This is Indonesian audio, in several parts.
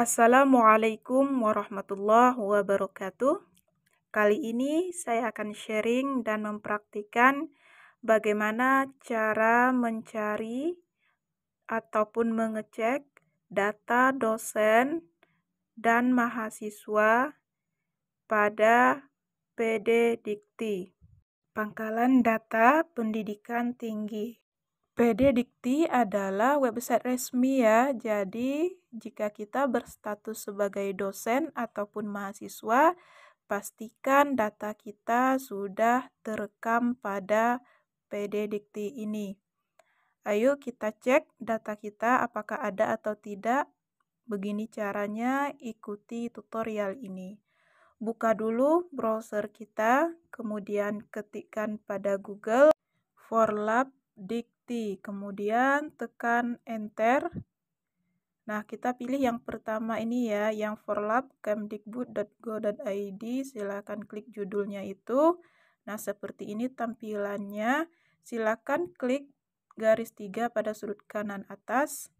Assalamualaikum warahmatullahi wabarakatuh. Kali ini saya akan sharing dan mempraktikkan bagaimana cara mencari ataupun mengecek data dosen dan mahasiswa pada PD Dikti. Pangkalan Data Pendidikan Tinggi PD Dikti adalah website resmi ya. Jadi, jika kita berstatus sebagai dosen ataupun mahasiswa, pastikan data kita sudah terekam pada PD Dikti ini. Ayo kita cek data kita apakah ada atau tidak. Begini caranya ikuti tutorial ini. Buka dulu browser kita, kemudian ketikkan pada Google for forlab dikti, kemudian tekan enter. Nah, kita pilih yang pertama ini ya, yang lab kemdikbud.go.id, silakan klik judulnya itu. Nah, seperti ini tampilannya. Silakan klik garis tiga pada sudut kanan atas.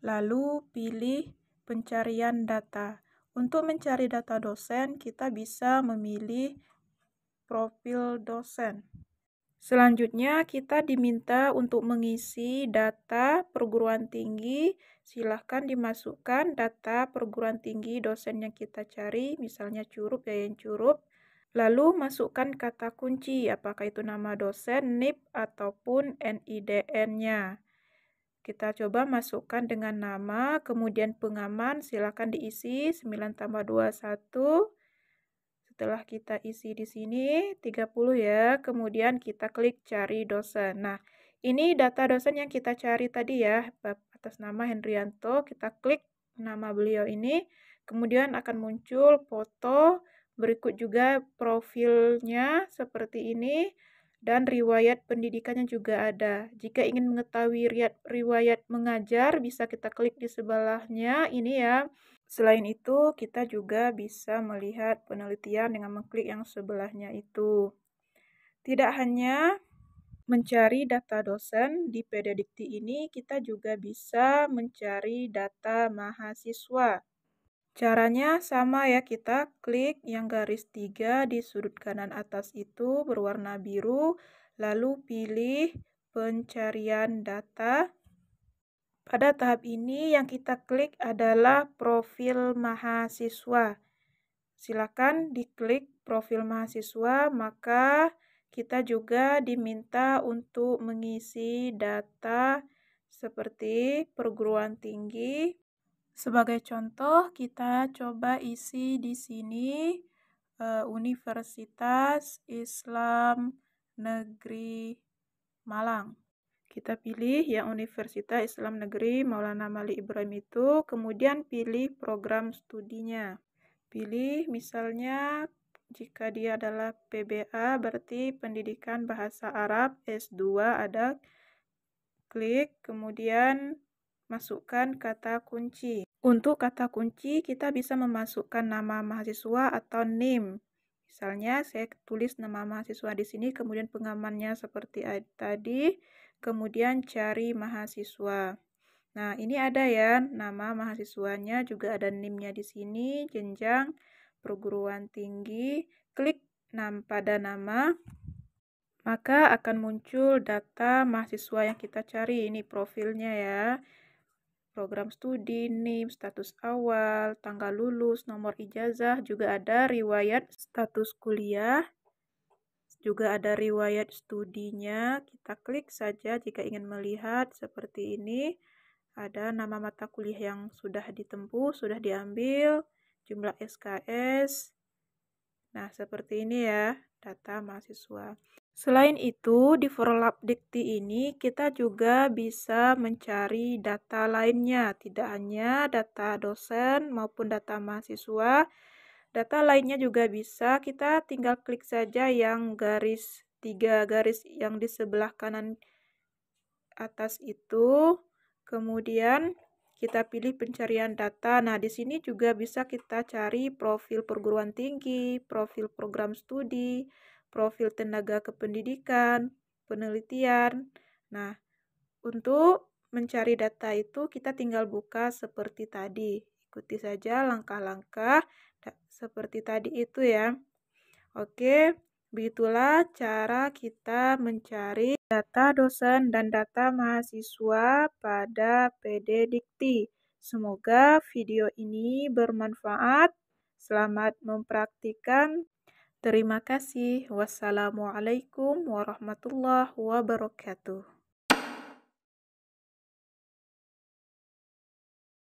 Lalu pilih pencarian data. Untuk mencari data dosen, kita bisa memilih profil dosen. Selanjutnya, kita diminta untuk mengisi data perguruan tinggi. Silahkan dimasukkan data perguruan tinggi dosen yang kita cari, misalnya curup, yayan curup. Lalu masukkan kata kunci, apakah itu nama dosen, NIP, ataupun NIDN-nya. Kita coba masukkan dengan nama, kemudian pengaman, silahkan diisi 9 tambah 21, setelah kita isi di sini 30 ya, kemudian kita klik cari dosen. Nah, ini data dosen yang kita cari tadi ya, atas nama Hendrianto, kita klik nama beliau ini, kemudian akan muncul foto, berikut juga profilnya seperti ini, dan riwayat pendidikannya juga ada. Jika ingin mengetahui riwayat mengajar, bisa kita klik di sebelahnya ini ya. Selain itu, kita juga bisa melihat penelitian dengan mengklik yang sebelahnya itu. Tidak hanya mencari data dosen di Pededikti ini, kita juga bisa mencari data mahasiswa. Caranya sama ya, kita klik yang garis tiga di sudut kanan atas itu berwarna biru, lalu pilih pencarian data. Pada tahap ini yang kita klik adalah profil mahasiswa. Silakan diklik profil mahasiswa, maka kita juga diminta untuk mengisi data seperti perguruan tinggi. Sebagai contoh, kita coba isi di sini eh, Universitas Islam Negeri Malang. Kita pilih yang Universitas Islam Negeri Maulana Malik Ibrahim itu, kemudian pilih program studinya. Pilih misalnya jika dia adalah PBA berarti pendidikan bahasa Arab S2 ada klik kemudian masukkan kata kunci. Untuk kata kunci kita bisa memasukkan nama mahasiswa atau nim Misalnya saya tulis nama mahasiswa di sini kemudian pengamannya seperti tadi kemudian cari mahasiswa. Nah, ini ada ya nama mahasiswanya, juga ada NIM-nya di sini, jenjang perguruan tinggi. Klik nam pada nama, maka akan muncul data mahasiswa yang kita cari. Ini profilnya ya. Program studi, NIM, status awal, tanggal lulus, nomor ijazah, juga ada riwayat status kuliah, juga ada riwayat studinya. Kita klik saja jika ingin melihat seperti ini. Ada nama mata kuliah yang sudah ditempuh, sudah diambil, jumlah SKS. Nah, seperti ini ya data mahasiswa. Selain itu, di forlap Dikti ini kita juga bisa mencari data lainnya, tidak hanya data dosen maupun data mahasiswa, Data lainnya juga bisa, kita tinggal klik saja yang garis tiga garis yang di sebelah kanan atas itu. Kemudian kita pilih pencarian data. Nah, di sini juga bisa kita cari profil perguruan tinggi, profil program studi, profil tenaga kependidikan, penelitian. Nah, untuk mencari data itu kita tinggal buka seperti tadi. Ikuti saja langkah-langkah seperti tadi itu ya. Oke, begitulah cara kita mencari data dosen dan data mahasiswa pada PD Dikti. Semoga video ini bermanfaat. Selamat mempraktikkan. Terima kasih. Wassalamualaikum warahmatullahi wabarakatuh.